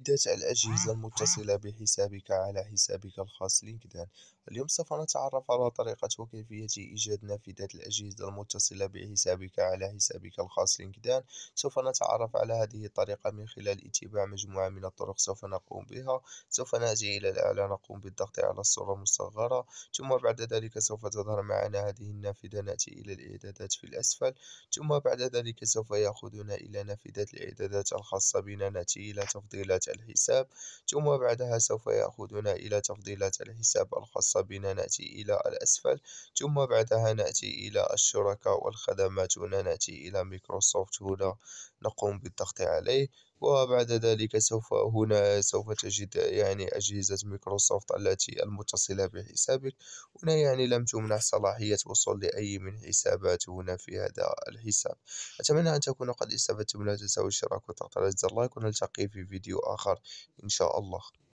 عدة الأجهزة المتصلة بحسابك على حسابك الخاص لينكدين اليوم سوف نتعرف على طريقة وكيفية إيجاد نافذة الأجهزة المتصلة بحسابك على حسابك الخاص لينكدين سوف نتعرف على هذه الطريقة من خلال اتباع مجموعة من الطرق سوف نقوم بها سوف نأتي إلى الأعلى نقوم بالضغط على الصورة المصغرة ثم بعد ذلك سوف تظهر معنا هذه النافذة نأتي إلى الإعدادات في الأسفل ثم بعد ذلك سوف يأخذنا إلى نافذة الإعدادات الخاصة بنا نأتي إلى تفضيلات الحساب ثم بعدها سوف يأخذنا إلى تفضيلات الحساب الخاصة بنا نأتي إلى الأسفل ثم بعدها نأتي إلى الشركاء والخدمات هنا نأتي إلى مايكروسوفت هنا نقوم بالضغط عليه وبعد ذلك سوف هنا سوف تجد يعني أجهزة مايكروسوفت التي المتصلة بحسابك هنا يعني لم تمنح صلاحية وصول لأي من حسابات هنا في هذا الحساب أتمنى أن تكون قد استفدتم لا تنسوا الاشتراك وضغط على زر لايك ونلتقي في فيديو آخر إن شاء الله